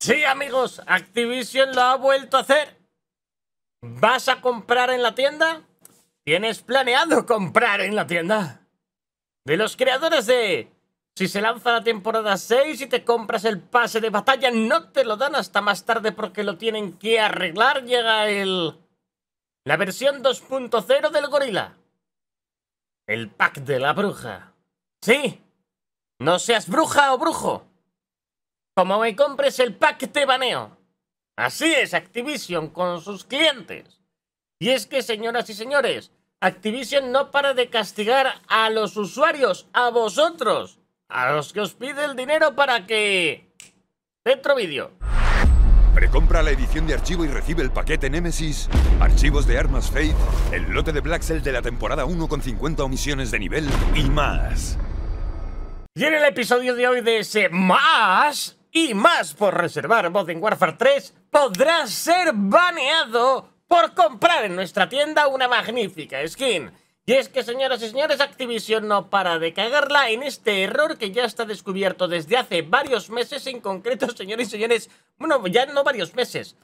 Sí, amigos, Activision lo ha vuelto a hacer. ¿Vas a comprar en la tienda? ¿Tienes planeado comprar en la tienda? De los creadores de... Si se lanza la temporada 6 y te compras el pase de batalla, no te lo dan hasta más tarde porque lo tienen que arreglar. Llega el... La versión 2.0 del gorila. El pack de la bruja. Sí. No seas bruja o brujo como me compres el pack baneo. Así es Activision con sus clientes. Y es que, señoras y señores, Activision no para de castigar a los usuarios, a vosotros, a los que os pide el dinero para que... Dentro vídeo. Precompra la edición de archivo y recibe el paquete Nemesis, archivos de armas Faith, el lote de Black Cell de la temporada 1 con 50 omisiones de nivel y más. Y en el episodio de hoy de ese más, y más por reservar en Warfare 3, Podrá ser baneado por comprar en nuestra tienda una magnífica skin. Y es que, señoras y señores, Activision no para de cagarla en este error que ya está descubierto desde hace varios meses, en concreto, señores y señores, bueno, ya no varios meses.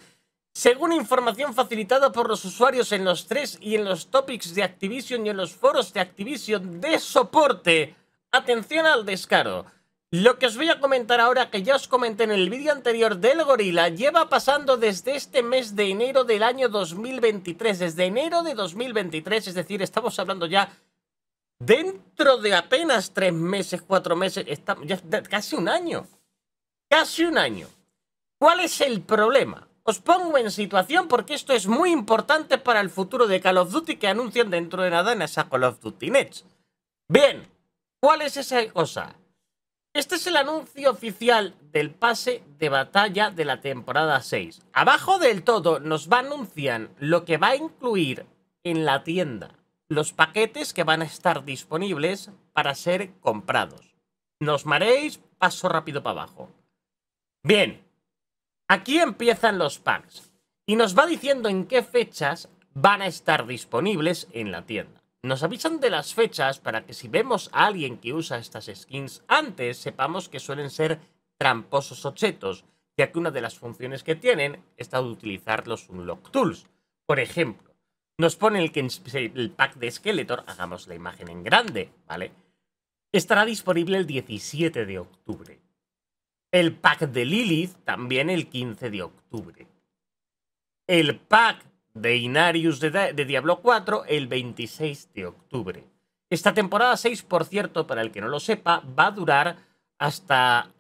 Según información facilitada por los usuarios en los tres y en los topics de Activision y en los foros de Activision de soporte, atención al descaro. Lo que os voy a comentar ahora, que ya os comenté en el vídeo anterior del gorila, lleva pasando desde este mes de enero del año 2023, desde enero de 2023, es decir, estamos hablando ya dentro de apenas tres meses, cuatro meses, estamos ya, casi un año, casi un año. ¿Cuál es el problema? Os pongo en situación porque esto es muy importante para el futuro de Call of Duty que anuncian dentro de nada en esa Call of Duty Next. Bien, ¿cuál es esa cosa? Este es el anuncio oficial del pase de batalla de la temporada 6. Abajo del todo nos va a anunciar lo que va a incluir en la tienda, los paquetes que van a estar disponibles para ser comprados. Nos maréis, paso rápido para abajo. Bien, aquí empiezan los packs y nos va diciendo en qué fechas van a estar disponibles en la tienda. Nos avisan de las fechas para que si vemos a alguien que usa estas skins antes, sepamos que suelen ser tramposos o chetos, ya que una de las funciones que tienen es la de utilizar los Unlock Tools. Por ejemplo, nos pone el, el pack de Skeletor, hagamos la imagen en grande, ¿vale? Estará disponible el 17 de octubre. El pack de Lilith también el 15 de octubre. El pack de Inarius de, Diablo 4 el 26 de octubre. Esta temporada 6, por cierto, para el que no lo sepa, va a durar hasta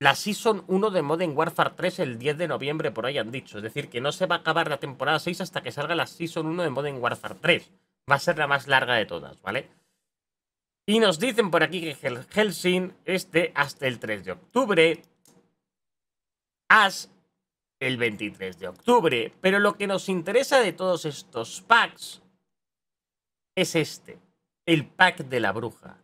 la Season 1 de Modern Warfare 3 el 10 de noviembre, por ahí han dicho. Es decir, que no se va a acabar la temporada 6 hasta que salga la Season 1 de Modern Warfare 3. Va a ser la más larga de todas, ¿vale? Y nos dicen por aquí que Helsing esté hasta el 3 de octubre. As el 23 de octubre. Pero lo que nos interesa de todos estos packs es este, el pack de la bruja.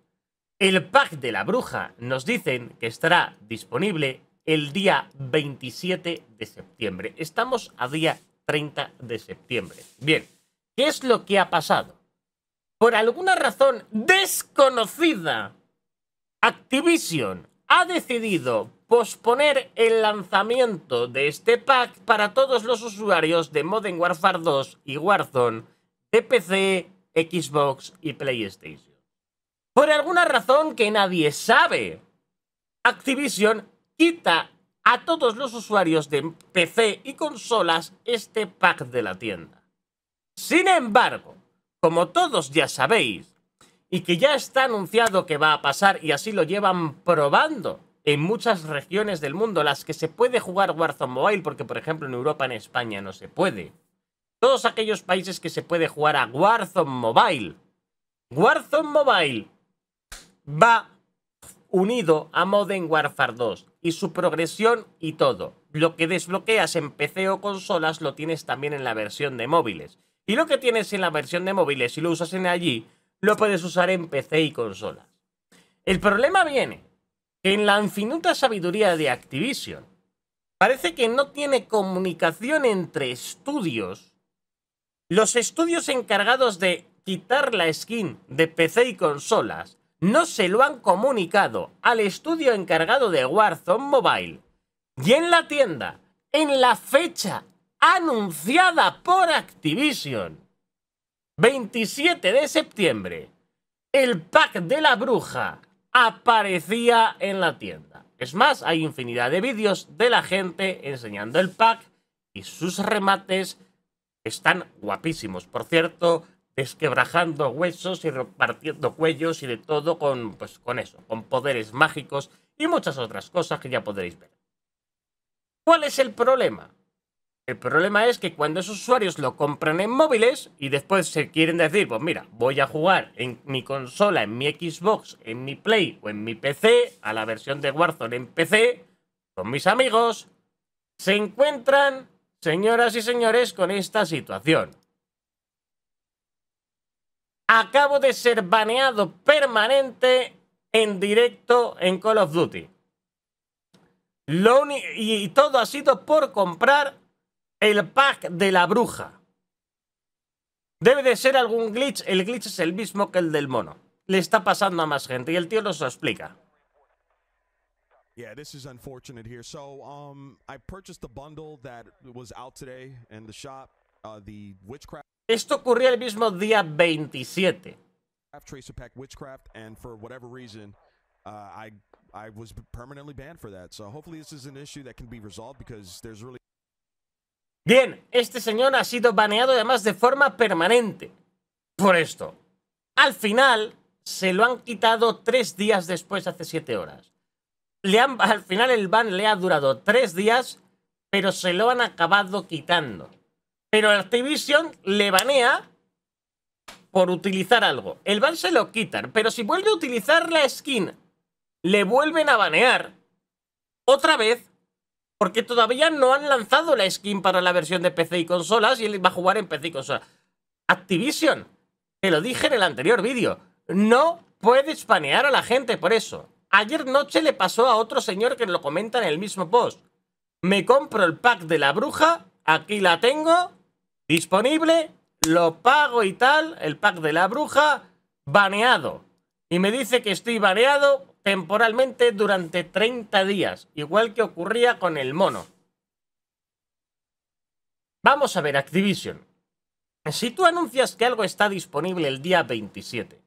El pack de la bruja nos dicen que estará disponible el día 27 de septiembre. Estamos a día 30 de septiembre. Bien, ¿qué es lo que ha pasado? Por alguna razón desconocida, Activision ha decidido posponer el lanzamiento de este pack para todos los usuarios de Modern Warfare 2 y Warzone de PC, Xbox y PlayStation. Por alguna razón que nadie sabe, Activision quita a todos los usuarios de PC y consolas este pack de la tienda. Sin embargo, como todos ya sabéis, y que ya está anunciado que va a pasar y así lo llevan probando en muchas regiones del mundo, las que se puede jugar Warzone Mobile, porque por ejemplo en Europa, en España no se puede. Todos aquellos países que se puede jugar a Warzone Mobile. Warzone Mobile va unido a Modern Warfare 2 y su progresión y todo. Lo que desbloqueas en PC o consolas lo tienes también en la versión de móviles. Y lo que tienes en la versión de móviles, si lo usas en allí, lo puedes usar en PC y consolas. El problema viene en la infinita sabiduría de Activision, parece que no tiene comunicación entre estudios. Los estudios encargados de quitar la skin de PC y consolas no se lo han comunicado al estudio encargado de Warzone Mobile. Y en la tienda, en la fecha anunciada por Activision, 27 de septiembre, el pack de la bruja aparecía en la tienda. Es más, hay infinidad de vídeos de la gente enseñando el pack y sus remates están guapísimos. Por cierto, desquebrajando huesos y repartiendo cuellos y de todo con, pues, con eso, con poderes mágicos y muchas otras cosas que ya podréis ver. ¿Cuál es el problema? El problema es que cuando esos usuarios lo compran en móviles y después se quieren decir, pues mira, voy a jugar en mi consola, en mi Xbox, en mi Play o en mi PC, a la versión de Warzone en PC, con mis amigos, se encuentran, señoras y señores, con esta situación. Acabo de ser baneado permanente en directo en Call of Duty. y todo ha sido por comprar el pack de la bruja. Debe de ser algún glitch. El glitch es el mismo que el del mono. Le está pasando a más gente y el tío nos lo explica. Yeah, this is unfortunate here. So, um, I purchased the bundle that was out today in the shop. Uh, the witchcraft. Esto ocurrió el mismo día 27. Tracer pack witchcraft, and for whatever reason, uh, I I was permanently banned for that. So hopefully this is an issue that can be resolved because there's really. Bien, este señor ha sido baneado además de forma permanente por esto. Al final, se lo han quitado tres días después, hace siete horas. al final el ban le ha durado tres días, pero se lo han acabado quitando. Pero Activision le banea por utilizar algo. El ban se lo quitan, pero si vuelve a utilizar la skin, le vuelven a banear otra vez porque todavía no han lanzado la skin para la versión de PC y consolas y él va a jugar en PC y consolas. Activision, te lo dije en el anterior vídeo, no puedes banear a la gente por eso. Ayer noche le pasó a otro señor que lo comenta en el mismo post. Me compro el pack de la bruja, aquí la tengo, disponible, lo pago y tal, el pack de la bruja, baneado. Y me dice que estoy baneado temporalmente durante 30 días, igual que ocurría con el mono. Vamos a ver, Activision. Si tú anuncias que algo está disponible el día 27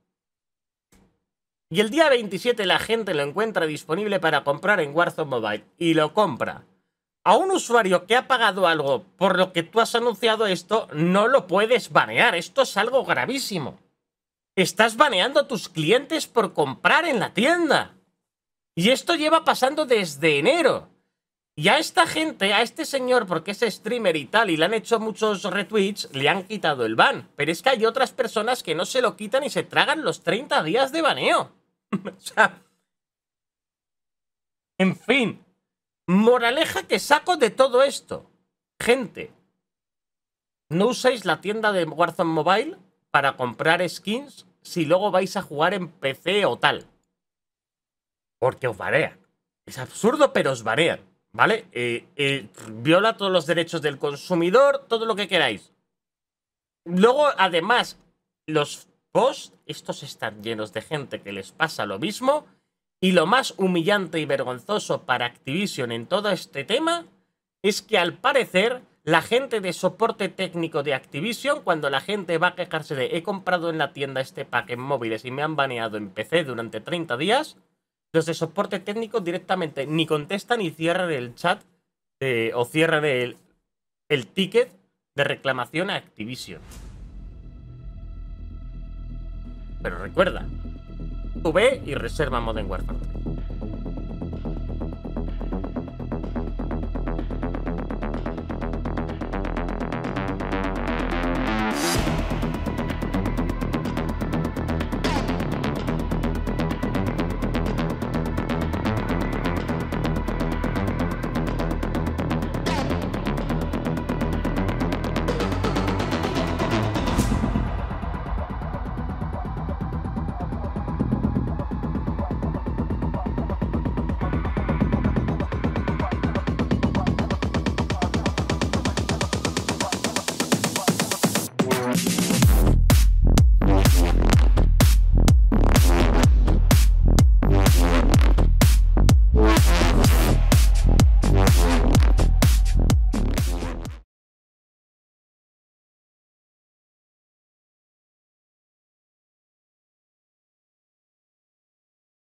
y el día 27 la gente lo encuentra disponible para comprar en Warzone Mobile y lo compra, a un usuario que ha pagado algo por lo que tú has anunciado esto, no lo puedes banear. Esto es algo gravísimo. Estás baneando a tus clientes por comprar en la tienda. Y esto lleva pasando desde enero. Y a esta gente, a este señor, porque es streamer y tal, y le han hecho muchos retweets, le han quitado el ban. Pero es que hay otras personas que no se lo quitan y se tragan los 30 días de baneo. o sea... En fin. Moraleja que saco de todo esto. Gente, no usáis la tienda de Warzone Mobile para comprar skins si luego vais a jugar en PC o tal. Porque os banean. Es absurdo, pero os banean. ¿Vale? Eh, eh, viola todos los derechos del consumidor, todo lo que queráis. Luego, además, los posts, estos están llenos de gente que les pasa lo mismo. Y lo más humillante y vergonzoso para Activision en todo este tema es que al parecer la gente de soporte técnico de Activision, cuando la gente va a quejarse de he comprado en la tienda este pack en móviles y me han baneado en PC durante 30 días, los de soporte técnico directamente ni contestan ni cierran el chat o cierran el, el ticket de reclamación a Activision. Pero recuerda, V y reserva Modern Warfare